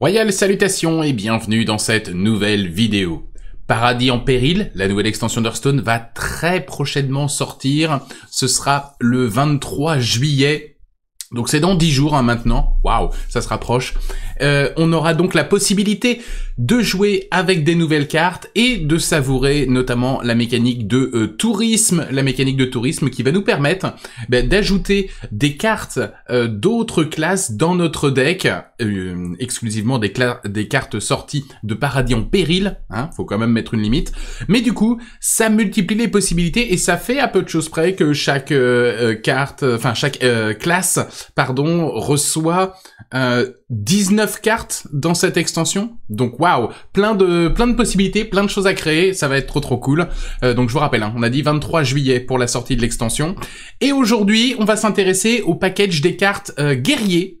Royal salutations et bienvenue dans cette nouvelle vidéo. Paradis en péril, la nouvelle extension d'Hearthstone va très prochainement sortir. Ce sera le 23 juillet. Donc c'est dans 10 jours hein, maintenant. Waouh, ça se rapproche. Euh, on aura donc la possibilité de jouer avec des nouvelles cartes et de savourer notamment la mécanique de euh, tourisme, la mécanique de tourisme qui va nous permettre ben, d'ajouter des cartes euh, d'autres classes dans notre deck, exclusivement des, cartes sorties de Paradis en péril, hein, faut quand même mettre une limite, mais du coup ça multiplie les possibilités et ça fait à peu de choses près que chaque carte, enfin chaque classe, pardon, reçoit 19 cartes dans cette extension. Donc waouh, plein de plein de possibilités, plein de choses à créer, ça va être trop trop cool. Euh, donc je vous rappelle, hein, on a dit 23 juillet pour la sortie de l'extension. Et aujourd'hui, on va s'intéresser au package des cartes euh, guerriers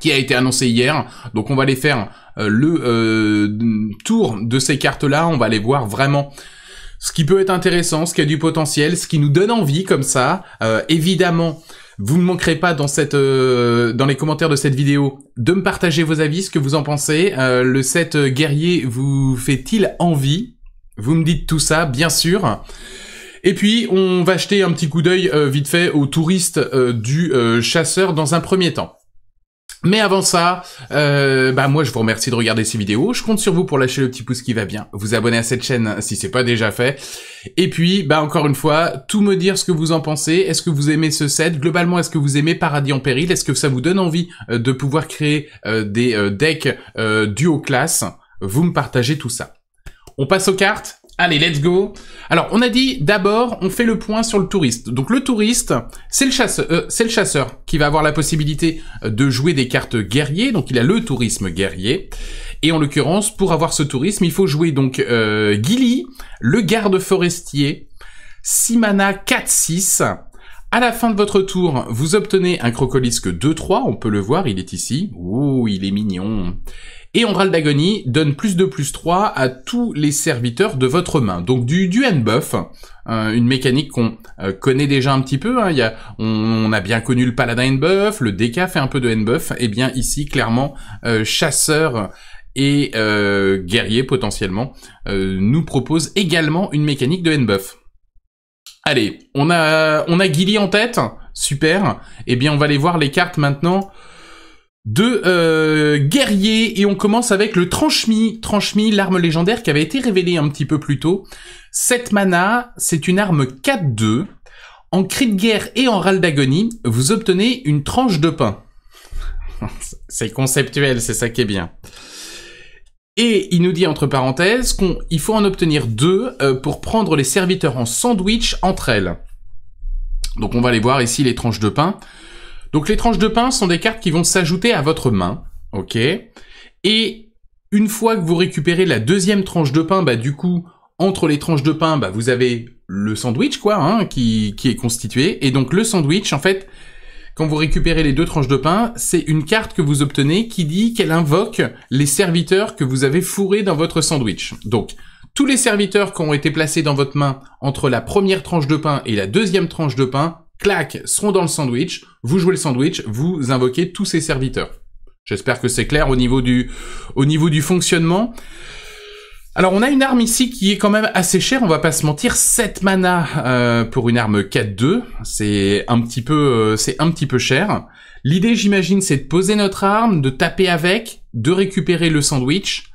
qui a été annoncé hier. Donc on va aller faire euh, le tour de ces cartes-là, on va aller voir vraiment ce qui peut être intéressant, ce qui a du potentiel, ce qui nous donne envie comme ça. évidemment, vous ne manquerez pas dans cette, euh, dans les commentaires de cette vidéo de me partager vos avis, ce que vous en pensez. Euh, le set euh, guerrier vous fait-il envie Vous me dites tout ça, bien sûr. Et puis, on va jeter un petit coup d'œil vite fait aux touristes du chasseur dans un premier temps. Mais avant ça, euh, bah moi je vous remercie de regarder ces vidéos. Je compte sur vous pour lâcher le petit pouce qui va bien, vous abonner à cette chaîne si c'est pas déjà fait. Et puis, bah encore une fois, tout me dire ce que vous en pensez. Est-ce que vous aimez ce set Globalement, est-ce que vous aimez Paradis en péril Est-ce que ça vous donne envie euh, de pouvoir créer euh, des euh, decks duo classe Vous me partagez tout ça. On passe aux cartes Allez, let's go. Alors, on a dit d'abord, on fait le point sur le touriste. Donc le touriste, c'est le chasseur, euh, c'est le chasseur qui va avoir la possibilité euh, de jouer des cartes guerriers. Donc il a le tourisme guerrier. Et en l'occurrence, pour avoir ce tourisme, il faut jouer donc euh, Gilly, le garde forestier, 6 mana 4-6. À la fin de votre tour, vous obtenez un crocolisque 2-3, on peut le voir, il est ici. Ouh, il est mignon. Et Andral d'agonie donne plus de plus 3 à tous les serviteurs de votre main. Donc du, du hein, une mécanique qu'on euh, connaît déjà un petit peu. Hein. on, a bien connu le paladin enbuff, le DK fait un peu de enbuff. Et eh bien ici, clairement, euh, chasseur et euh, guerrier potentiellement nous propose également une mécanique de enbuff. Allez, on a, on a Gilly en tête, super. Eh bien, on va aller voir les cartes maintenant de euh, guerriers et on commence avec le tranchemi tranchemie, l'arme légendaire qui avait été révélée un petit peu plus tôt. Cette mana, c'est une arme 4-2. En cri de guerre et en râle d'agonie, vous obtenez une tranche de pain. c'est conceptuel, c'est ça qui est bien. Et il nous dit entre parenthèses qu'il faut en obtenir deux euh, pour prendre les serviteurs en sandwich entre elles. Donc on va aller voir ici les tranches de pain. Donc les tranches de pain sont des cartes qui vont s'ajouter à votre main, ok Et une fois que vous récupérez la deuxième tranche de pain, bah du coup, entre les tranches de pain, bah vous avez le sandwich, quoi, hein, qui, qui est constitué. Et donc le sandwich, en fait, quand vous récupérez les deux tranches de pain, c'est une carte que vous obtenez qui dit qu'elle invoque les serviteurs que vous avez fourrés dans votre sandwich. Donc, tous les serviteurs qui ont été placés dans votre main entre la première tranche de pain et la deuxième tranche de pain clac, seront dans le sandwich, vous jouez le sandwich, vous invoquez tous ces serviteurs. J'espère que c'est clair au niveau du, au niveau du fonctionnement. Alors on a une arme ici qui est quand même assez chère, on va pas se mentir, 7 mana euh, pour une arme 4-2, c'est un petit peu euh, c'est un petit peu cher. L'idée j'imagine c'est de poser notre arme, de taper avec, de récupérer le sandwich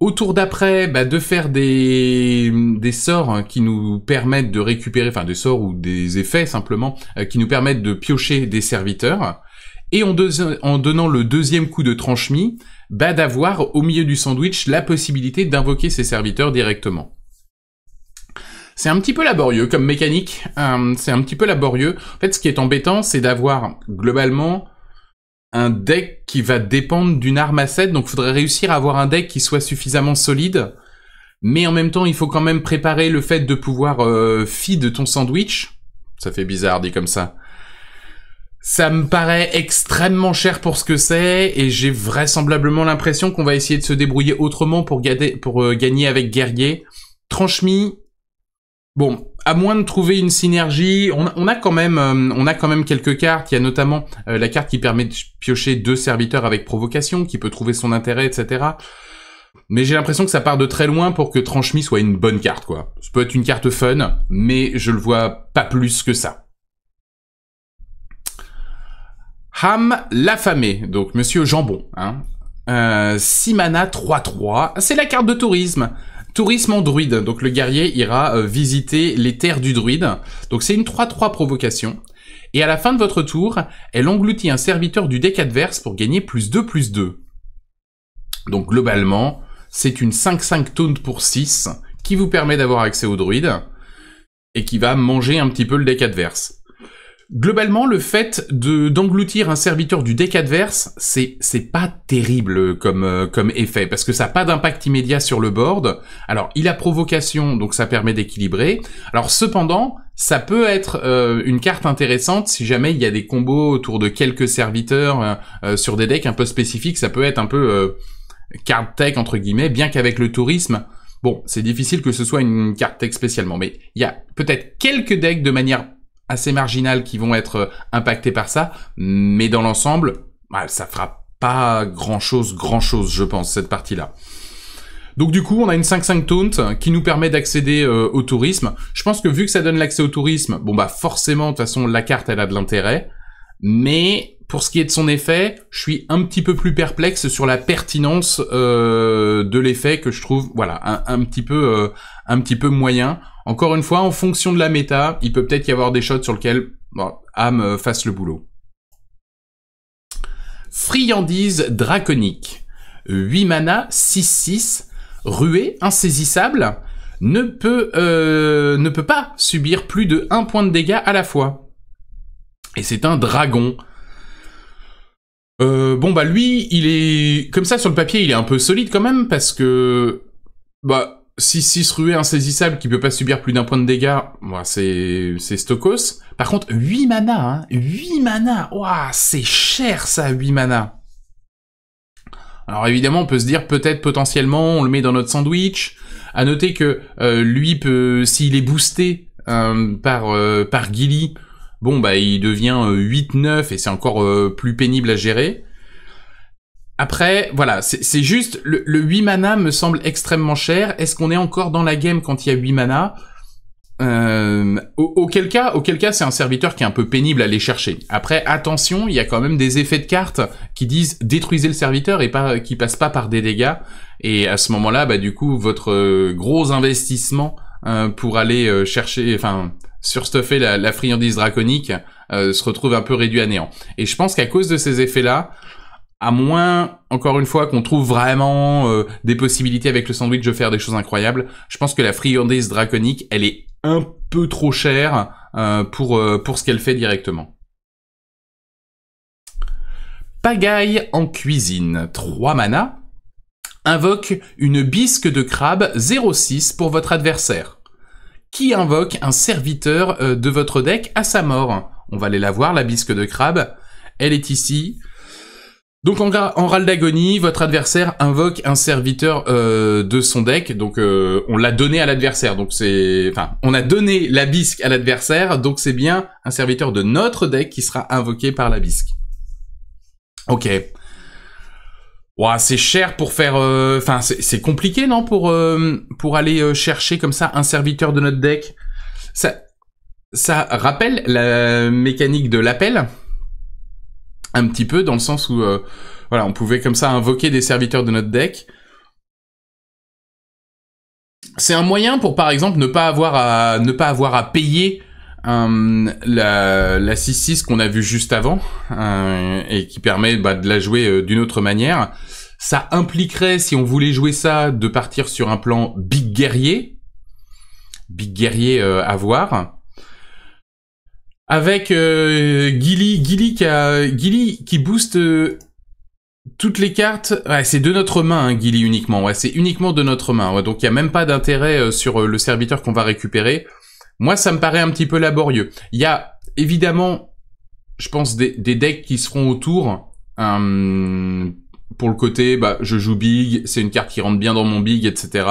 Autour d'après, bah, de faire des, sorts hein, qui nous permettent de récupérer, enfin des sorts ou des effets simplement, euh, qui nous permettent de piocher des serviteurs. Et en, donnant le deuxième coup de tranchemie, bah, d'avoir au milieu du sandwich la possibilité d'invoquer ces serviteurs directement. C'est un petit peu laborieux comme mécanique, hein, c'est un petit peu laborieux. En fait, ce qui est embêtant, c'est d'avoir globalement un deck qui va dépendre d'une arme à 7, donc faudrait réussir à avoir un deck qui soit suffisamment solide, mais en même temps il faut quand même préparer le fait de pouvoir euh, feed ton sandwich. Ça fait bizarre dit comme ça. Ça me paraît extrêmement cher pour ce que c'est, et j'ai vraisemblablement l'impression qu'on va essayer de se débrouiller autrement pour, pour euh, gagner avec guerrier. Tranchemy, Bon, à moins de trouver une synergie, on, a quand même, euh, on a quand même quelques cartes. Il y a notamment euh, la carte qui permet de piocher deux serviteurs avec provocation, qui peut trouver son intérêt, etc. Mais j'ai l'impression que ça part de très loin pour que Tranchemis soit une bonne carte, quoi. Ça peut être une carte fun, mais je le vois pas plus que ça. Ham l'affamé, donc Monsieur Jambon, hein. euh, Simana, mana 3-3, c'est la carte de tourisme. Tourisme en druide. Donc le guerrier ira euh, visiter les terres du druide. Donc c'est une 3-3 provocation. Et à la fin de votre tour, elle engloutit un serviteur du deck adverse pour gagner plus 2 plus 2. Donc globalement, c'est une 5-5 taunt pour 6 qui vous permet d'avoir accès au druide et qui va manger un petit peu le deck adverse. Globalement, le fait de d'engloutir un serviteur du deck adverse, c'est c'est pas terrible comme euh, comme effet parce que ça n'a pas d'impact immédiat sur le board. Alors, il a provocation, donc ça permet d'équilibrer. Alors, cependant, ça peut être euh, une carte intéressante si jamais il y a des combos autour de quelques serviteurs euh, sur des decks un peu spécifiques. Ça peut être un peu card tech entre guillemets, bien qu'avec le tourisme. Bon, c'est difficile que ce soit une carte tech spécialement, mais il y a peut-être quelques decks de manière assez marginales qui vont être euh, impactées par ça, mais dans l'ensemble, bah, ça fera pas grand chose, grand chose, je pense, cette partie-là. Donc du coup, on a une 5-5 taunt qui nous permet d'accéder euh, au tourisme. Je pense que vu que ça donne l'accès au tourisme, bon bah forcément, de toute façon, la carte, elle a de l'intérêt. Mais pour ce qui est de son effet, je suis un petit peu plus perplexe sur la pertinence euh, de l'effet que je trouve, voilà, un, petit peu, un petit peu moyen. Encore une fois, en fonction de la méta, il peut peut-être y avoir des shots sur lesquels bon, âme euh, fasse le boulot. Friandise draconique. 8 mana, 6-6, ruée, insaisissable, ne peut, euh, ne peut pas subir plus de 1 point de dégâts à la fois. Et c'est un dragon. Euh, bon bah lui, il est comme ça sur le papier, il est un peu solide quand même parce que bah 6-6 ruée insaisissable qui peut pas subir plus d'un point de dégâts, c'est c'est Stokos. Par contre, 8 mana, hein, 8 mana, c'est cher ça, 8 mana. Alors évidemment, on peut se dire peut-être potentiellement on le met dans notre sandwich. À noter que euh, lui peut, s'il est boosté euh, par euh, par Gilly, bon bah il devient 8-9 euh, et c'est encore plus pénible à gérer. Après, voilà, c'est juste, le, 8 mana me semble extrêmement cher. Est-ce qu'on est encore dans la game quand il y a 8 mana euh, auquel cas, auquel cas, c'est un serviteur qui est un peu pénible à aller chercher. Après, attention, il y a quand même des effets de cartes qui disent détruisez le serviteur et pas qui passent pas par des dégâts. Et à ce moment-là, bah du coup, votre euh, gros investissement euh, pour aller chercher, enfin, surstuffer la friandise draconique se retrouve un peu réduit à néant. Et je pense qu'à cause de ces effets-là, à moins, encore une fois, qu'on trouve vraiment euh, des possibilités avec le sandwich de faire des choses incroyables, je pense que la friandise draconique, elle est un peu trop chère euh, euh, pour, ce qu'elle fait directement. Pagaille en cuisine, 3 mana. Invoque une bisque de crabe 06 pour votre adversaire. Qui invoque un serviteur de votre deck à sa mort On va aller la voir, la bisque de crabe. Elle est ici. Donc en, en râle d'agonie, votre adversaire invoque un serviteur euh, de son deck, donc euh, on l'a donné à l'adversaire, donc c'est... Enfin, on a donné la bisque à l'adversaire, donc c'est bien un serviteur de notre deck qui sera invoqué par la bisque. Ok. Wow, c'est cher pour faire... Euh, enfin, c'est compliqué, non, pour, pour aller chercher comme ça un serviteur de notre deck ça, ça rappelle la mécanique de l'appel un petit peu dans le sens où euh, voilà, on pouvait comme ça invoquer des serviteurs de notre deck. C'est un moyen pour par exemple ne pas avoir à ne pas avoir à payer euh, la, la 6-6 qu'on a vu juste avant euh, et qui permet bah, de la jouer d'une autre manière. Ça impliquerait, si on voulait jouer ça, de partir sur un plan big guerrier, big guerrier à voir avec euh, Gilly, qui a Gilly qui booste euh, toutes les cartes. c'est de notre main, hein, Gilly uniquement. Ouais, c'est uniquement de notre main. donc il y a même pas d'intérêt euh, sur euh, le serviteur qu'on va récupérer. Moi, ça me paraît un petit peu laborieux. Il y a évidemment, je pense des, decks qui seront autour. Hum, pour le côté, bah, je joue big, c'est une carte qui rentre bien dans mon big, etc.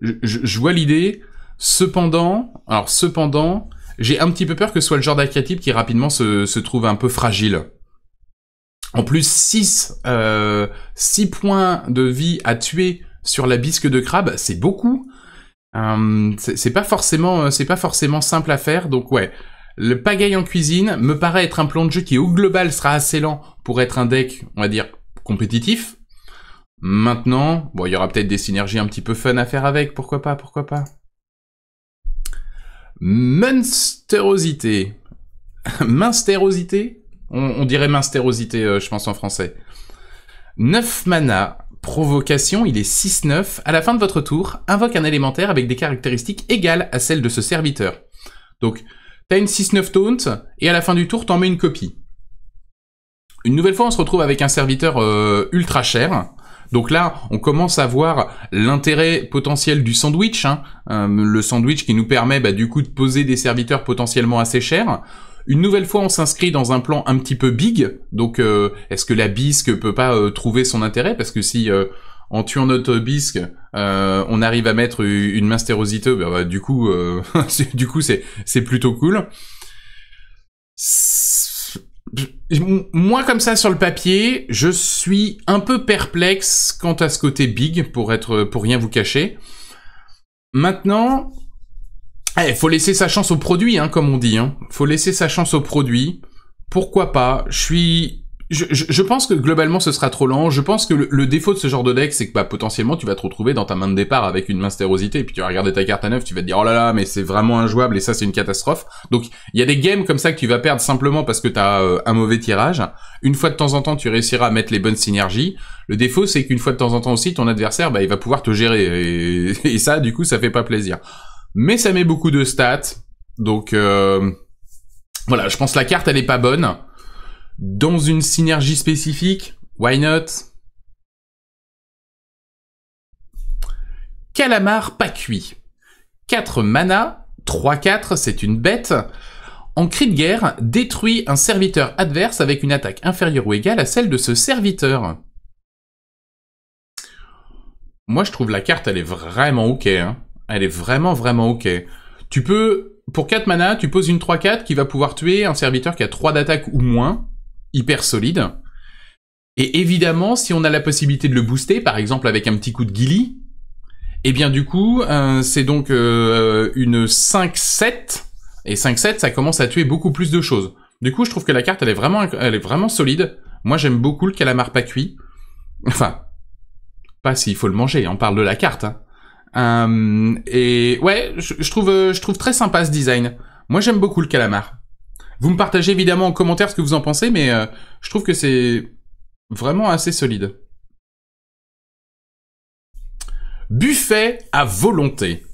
Je, je, je vois l'idée. Cependant, alors cependant, j'ai un petit peu peur que ce soit le genre d'archétype qui rapidement se, trouve un peu fragile. En plus, 6 euh, points de vie à tuer sur la bisque de crabe, c'est beaucoup. Euh, c'est pas forcément, euh, c'est pas forcément simple à faire. Donc ouais, le pagaille en cuisine me paraît être un plan de jeu qui au global sera assez lent pour être un deck, on va dire compétitif. Maintenant, bon, il y aura peut-être des synergies un petit peu fun à faire avec, pourquoi pas, pourquoi pas. Munsterosité. Minstérosité on, dirait minstérosité, euh, je pense, en français. 9 mana, provocation, il est 6-9. À la fin de votre tour, invoque un élémentaire avec des caractéristiques égales à celles de ce serviteur. Donc, t'as une 6-9 taunt, et à la fin du tour, t'en mets une copie. Une nouvelle fois, on se retrouve avec un serviteur euh, ultra cher, donc là, on commence à voir l'intérêt potentiel du sandwich, hein. euh, le sandwich qui nous permet bah, du coup de poser des serviteurs potentiellement assez chers. Une nouvelle fois, on s'inscrit dans un plan un petit peu big. Donc, euh, est-ce que la bisque peut pas euh, trouver son intérêt Parce que si en tuant notre bisque, on arrive à mettre une mastérosité bah, bah, du coup, du coup, c'est c'est plutôt cool moi, comme ça, sur le papier, je suis un peu perplexe quant à ce côté big, pour, être, pour rien vous cacher. Maintenant, il eh, faut laisser sa chance au produit, hein, comme on dit. Hein. faut laisser sa chance au produit. Pourquoi pas Je suis je, pense que globalement ce sera trop lent. Je pense que le, défaut de ce genre de deck, c'est que bah, potentiellement tu vas te retrouver dans ta main de départ avec une minstérosité, et puis tu vas regarder ta carte à neuf, tu vas te dire oh là là, mais c'est vraiment injouable, et ça c'est une catastrophe. Donc il y a des games comme ça que tu vas perdre simplement parce que tu as euh, un mauvais tirage. Une fois de temps en temps, tu réussiras à mettre les bonnes synergies. Le défaut, c'est qu'une fois de temps en temps aussi, ton adversaire, bah, il va pouvoir te gérer, et, ça, du coup, ça fait pas plaisir. Mais ça met beaucoup de stats, donc euh, voilà, je pense que la carte elle est pas bonne dans une synergie spécifique, why not Calamar pas cuit. 4 mana, 3-4, c'est une bête. En cri de guerre, détruit un serviteur adverse avec une attaque inférieure ou égale à celle de ce serviteur. Moi, je trouve la carte, elle est vraiment ok. Hein. Elle est vraiment, vraiment ok. Tu peux, pour 4 mana, tu poses une 3-4 qui va pouvoir tuer un serviteur qui a 3 d'attaque ou moins hyper solide. Et évidemment, si on a la possibilité de le booster, par exemple avec un petit coup de gilly eh bien du coup, euh, c'est donc euh, une 5-7. Et 5-7, ça commence à tuer beaucoup plus de choses. Du coup, je trouve que la carte, elle est vraiment, elle est vraiment solide. Moi, j'aime beaucoup le calamar pas cuit. Enfin, pas s'il faut le manger. On parle de la carte. Hein. Euh, et ouais, trouve, je trouve très sympa ce design. Moi, j'aime beaucoup le calamar. Vous me partagez évidemment en commentaire ce que vous en pensez, mais euh, je trouve que c'est vraiment assez solide. Buffet à volonté.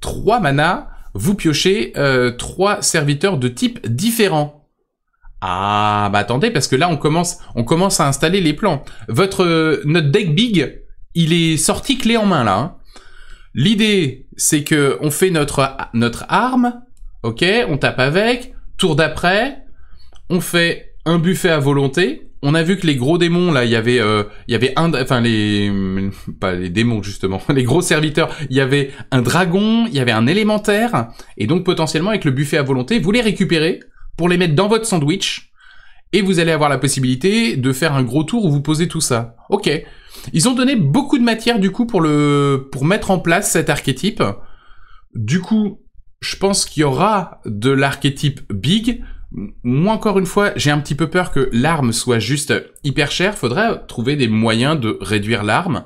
3 manas, vous piochez euh, trois serviteurs de type différents. Ah, bah attendez, parce que là, on commence, on commence à installer les plans. Votre, euh, notre deck big, il est sorti clé en main, là. Hein. L'idée, c'est que on fait notre, notre arme, ok, on tape avec, Tour d'après, on fait un buffet à volonté. On a vu que les gros démons là, il y avait, euh, il y avait un, enfin les, pas les démons justement, les gros serviteurs. Il y avait un dragon, il y avait un élémentaire, et donc potentiellement avec le buffet à volonté, vous les récupérez pour les mettre dans votre sandwich, et vous allez avoir la possibilité de faire un gros tour où vous posez tout ça. Ok. Ils ont donné beaucoup de matière du coup pour le, pour mettre en place cet archétype. Du coup, je pense qu'il y aura de l'archétype big. Moi, encore une fois, j'ai un petit peu peur que l'arme soit juste hyper chère. Faudrait trouver des moyens de réduire l'arme.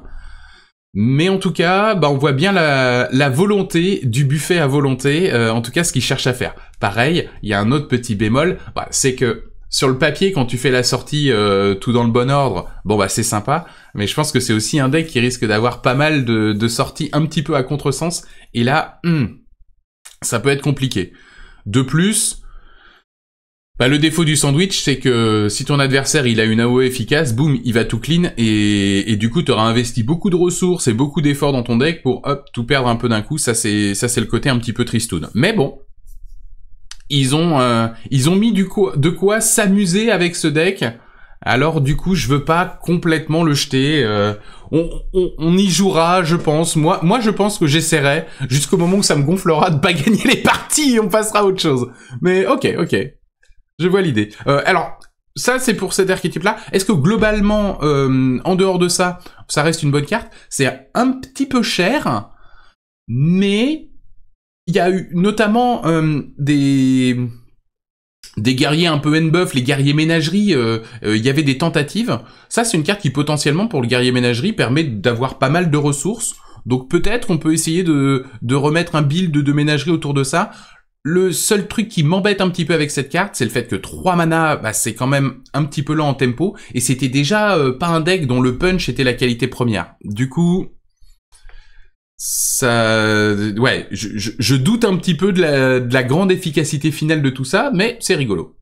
Mais en tout cas, bah, on voit bien la, volonté du buffet à volonté, euh, en tout cas ce qu'il cherche à faire. Pareil, il y a un autre petit bémol, bah, c'est que sur le papier, quand tu fais la sortie euh, tout dans le bon ordre, bon bah c'est sympa, mais je pense que c'est aussi un deck qui risque d'avoir pas mal de, sorties un petit peu à contresens, et là, hmm, ça peut être compliqué. De plus, bah, le défaut du sandwich, c'est que si ton adversaire il a une AOE efficace, boum, il va tout clean et, du coup auras investi beaucoup de ressources et beaucoup d'efforts dans ton deck pour hop tout perdre un peu d'un coup. Ça c'est ça c'est le côté un petit peu tristoun. Mais bon, ils ont euh, ils ont mis du de quoi s'amuser avec ce deck alors du coup, je veux pas complètement le jeter. Euh, on, y jouera, je pense. Moi, moi, je pense que j'essaierai jusqu'au moment où ça me gonflera de pas gagner les parties on passera à autre chose. Mais ok, ok, je vois l'idée. Euh, alors, ça, c'est pour cet archétype-là. Est-ce que globalement, euh, en dehors de ça, ça reste une bonne carte C'est un petit peu cher, mais il y a eu notamment des des guerriers un peu N-buff, les guerriers ménagerie, il euh, euh, y avait des tentatives. Ça, c'est une carte qui potentiellement pour le guerrier ménagerie permet d'avoir pas mal de ressources. Donc peut-être on peut essayer de, de remettre un build de ménagerie autour de ça. Le seul truc qui m'embête un petit peu avec cette carte, c'est le fait que 3 mana, bah, c'est quand même un petit peu lent en tempo, et c'était déjà euh, pas un deck dont le punch était la qualité première. Du coup, ça, ouais, je, doute un petit peu de la, grande efficacité finale de tout ça, mais c'est rigolo.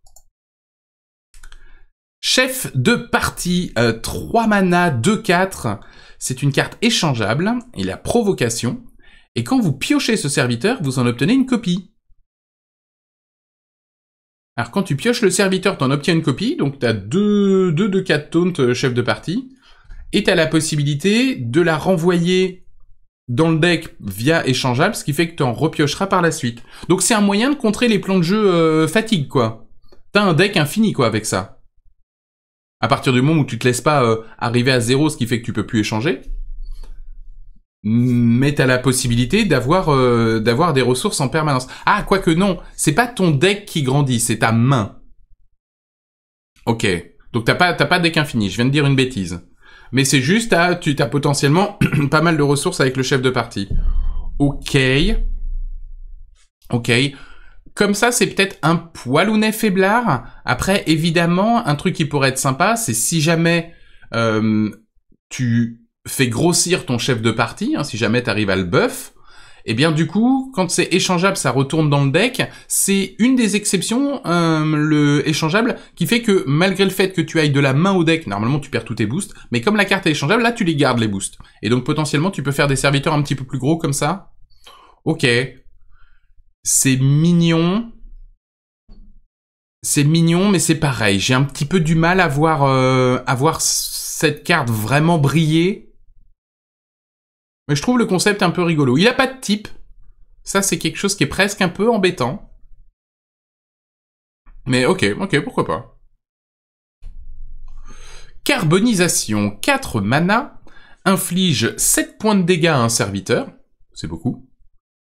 Chef de partie, 3 euh, mana, 2-4. C'est une carte échangeable, il a provocation, et quand vous piochez ce serviteur, vous en obtenez une copie. Alors quand tu pioches le serviteur, tu en obtiens une copie, donc t'as 2 deux, deux, 4 tonnes euh, chef de partie, et as la possibilité de la renvoyer dans le deck via échangeable, ce qui fait que tu en repiocheras par la suite. Donc c'est un moyen de contrer les plans de jeu euh, fatigue, quoi. T'as un deck infini, quoi, avec ça. À partir du moment où tu te laisses pas euh, arriver à zéro, ce qui fait que tu peux plus échanger. Mais t'as la possibilité d'avoir euh, d'avoir des ressources en permanence. Ah, quoique non, c'est pas ton deck qui grandit, c'est ta main. Ok. Donc t'as pas, t'as pas de deck infini, je viens de dire une bêtise. Mais c'est juste, à, tu as potentiellement pas mal de ressources avec le chef de parti. Ok. Ok. Comme ça, c'est peut-être un poilounet faiblard. Après, évidemment, un truc qui pourrait être sympa, c'est si jamais euh, tu fais grossir ton chef de parti, hein, si jamais tu arrives à le bœuf, et eh bien du coup, quand c'est échangeable, ça retourne dans le deck. C'est une des exceptions, euh, le échangeable, qui fait que malgré le fait que tu ailles de la main au deck, normalement tu perds tous tes boosts, mais comme la carte est échangeable, là tu les gardes les boosts. Et donc potentiellement tu peux faire des serviteurs un petit peu plus gros comme ça. Ok. C'est mignon. C'est mignon, mais c'est pareil. J'ai un petit peu du mal à voir, euh, à voir cette carte vraiment briller je trouve le concept un peu rigolo. Il n'a pas de type. Ça, c'est quelque chose qui est presque un peu embêtant. Mais ok, ok, pourquoi pas. Carbonisation. 4 mana inflige 7 points de dégâts à un serviteur. C'est beaucoup.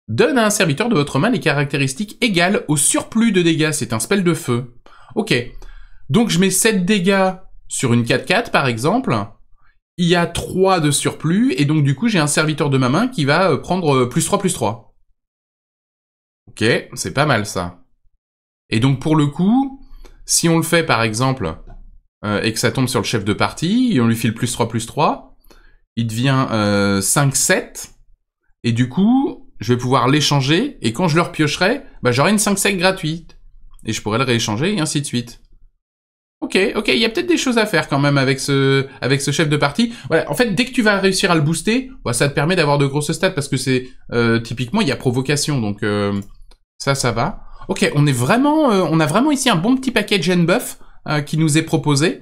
Donne à un serviteur de votre main les caractéristiques égales au surplus de dégâts. C'est un spell de feu. Ok. Donc je mets 7 dégâts sur une 4-4 par exemple il y a 3 de surplus, et donc du coup j'ai un serviteur de ma main qui va euh, prendre euh, plus 3 plus 3. Ok, c'est pas mal ça. Et donc pour le coup, si on le fait par exemple, euh, et que ça tombe sur le chef de partie, et on lui file plus 3 plus 3, il devient euh, 5-7, et du coup je vais pouvoir l'échanger, et quand je le repiocherai, bah, j'aurai une 5-7 gratuite, et je pourrai le rééchanger, et ainsi de suite ok, il y a peut-être des choses à faire quand même avec ce, avec ce chef de parti. en fait, dès que tu vas réussir à le booster, bah, ça te permet d'avoir de grosses stats parce que c'est euh, typiquement il y a provocation, donc euh, ça, ça va. Ok, on est vraiment, euh, on a vraiment ici un bon petit package n buff qui nous est proposé.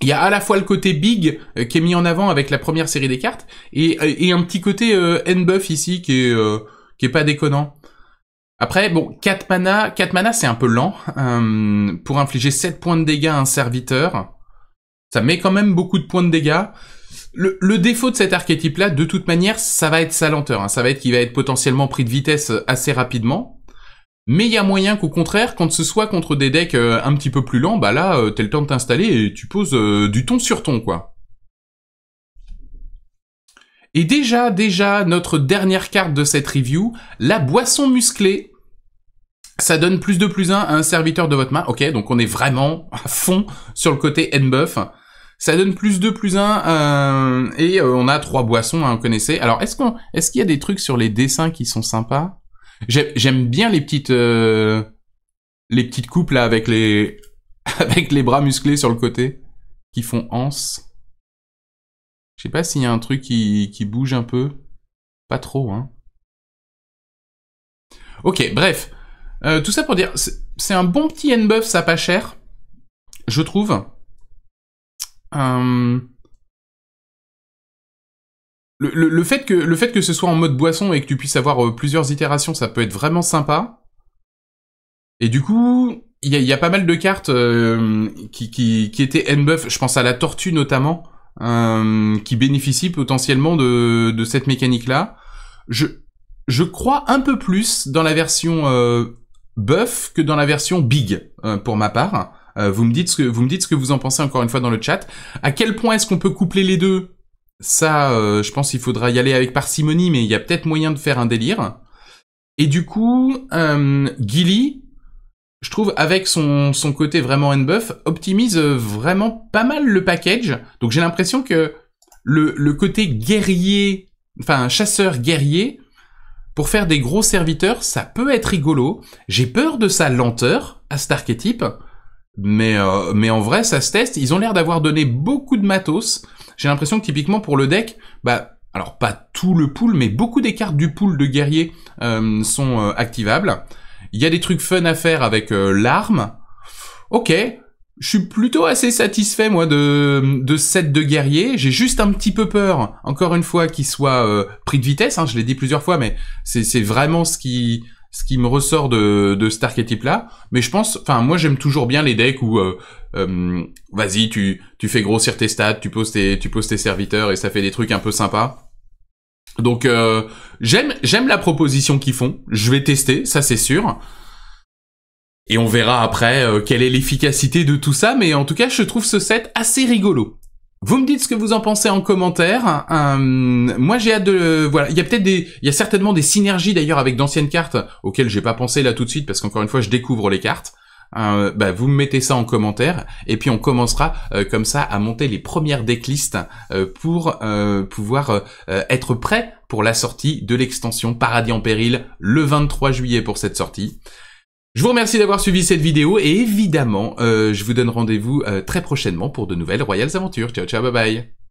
Il y a à la fois le côté big qui est mis en avant avec la première série des cartes et, un petit côté n buff ici qui est pas déconnant. Après, bon, 4 mana, mana c'est un peu lent. Euh, pour infliger 7 points de dégâts à un serviteur, ça met quand même beaucoup de points de dégâts. Le, défaut de cet archétype-là, de toute manière, ça va être sa lenteur. Hein. Ça va être qu'il va être potentiellement pris de vitesse euh, assez rapidement. Mais il y a moyen qu'au contraire, quand ce soit contre des decks euh, un petit peu plus lents, bah là, tu t'as le temps de t'installer et tu poses du ton sur ton, quoi. Et déjà, déjà, notre dernière carte de cette review, la boisson musclée ça donne plus de plus 1 à un serviteur de votre main. Ok, donc on est vraiment à fond sur le côté buff. Ça donne plus de plus 1 euh, et euh, on a trois boissons à hein, connaissez. Alors est-ce qu'on est-ce qu'il y a des trucs sur les dessins qui sont sympas J'aime bien les petites euh, les petites coupes avec les avec les bras musclés sur le côté qui font anse. Je sais pas s'il y a un truc qui, qui bouge un peu. Pas trop hein. Ok, bref. Euh, tout ça pour dire, c'est un bon petit buff, ça pas cher, je trouve. Euh, le, fait que, le fait que ce soit en mode boisson et que tu puisses avoir euh, plusieurs itérations, ça peut être vraiment sympa. Et du coup, il y a, pas mal de cartes qui, qui, qui, étaient n-buff, je pense à la tortue notamment, qui bénéficient potentiellement de, de cette mécanique-là. Je, je crois un peu plus dans la version Buff que dans la version big, euh, pour ma part. Euh, vous, me dites ce que, vous me dites ce que vous en pensez encore une fois dans le chat. À quel point est-ce qu'on peut coupler les deux Ça, euh, je pense qu'il faudra y aller avec parcimonie, mais il y a peut-être moyen de faire un délire. Et du coup, Gilly, je trouve, avec son, son côté vraiment N-Buff, optimise vraiment pas mal le package. Donc j'ai l'impression que le, le côté guerrier, enfin chasseur-guerrier, pour faire des gros serviteurs, ça peut être rigolo. J'ai peur de sa lenteur à cet archétype. Mais, euh, mais en vrai, ça se teste. Ils ont l'air d'avoir donné beaucoup de matos. J'ai l'impression que typiquement pour le deck, bah, alors pas tout le pool, mais beaucoup des cartes du pool de guerriers euh, sont euh, activables. Il y a des trucs fun à faire avec l'arme. Ok, je suis plutôt assez satisfait moi de de set de guerrier. J'ai juste un petit peu peur, encore une fois, qu'il soit euh, pris de vitesse. Hein, je l'ai dit plusieurs fois, mais c'est c'est vraiment ce qui ce qui me ressort de, de cet archétype-là. Mais je pense, enfin, moi j'aime toujours bien les decks où, euh, euh, vas-y, tu, tu fais grossir tes stats, tu poses tes, tu poses tes serviteurs et ça fait des trucs un peu sympas. Donc j'aime, j'aime la proposition qu'ils font. Je vais tester, ça c'est sûr. Et on verra après euh, quelle est l'efficacité de tout ça, mais en tout cas, je trouve ce set assez rigolo. Vous me dites ce que vous en pensez en commentaire. Hein, euh, moi, j'ai hâte de euh, voilà. Il y a peut-être des, il y a certainement des synergies d'ailleurs avec d'anciennes cartes auxquelles j'ai pas pensé là tout de suite parce qu'encore une fois, je découvre les cartes. Hein, bah, vous me mettez ça en commentaire et puis on commencera comme ça à monter les premières decklists pour pouvoir être prêt pour la sortie de l'extension Paradis en péril le 23 juillet pour cette sortie. Je vous remercie d'avoir suivi cette vidéo et évidemment, euh, je vous donne rendez-vous euh, très prochainement pour de nouvelles Royales Aventures. Ciao, ciao, bye bye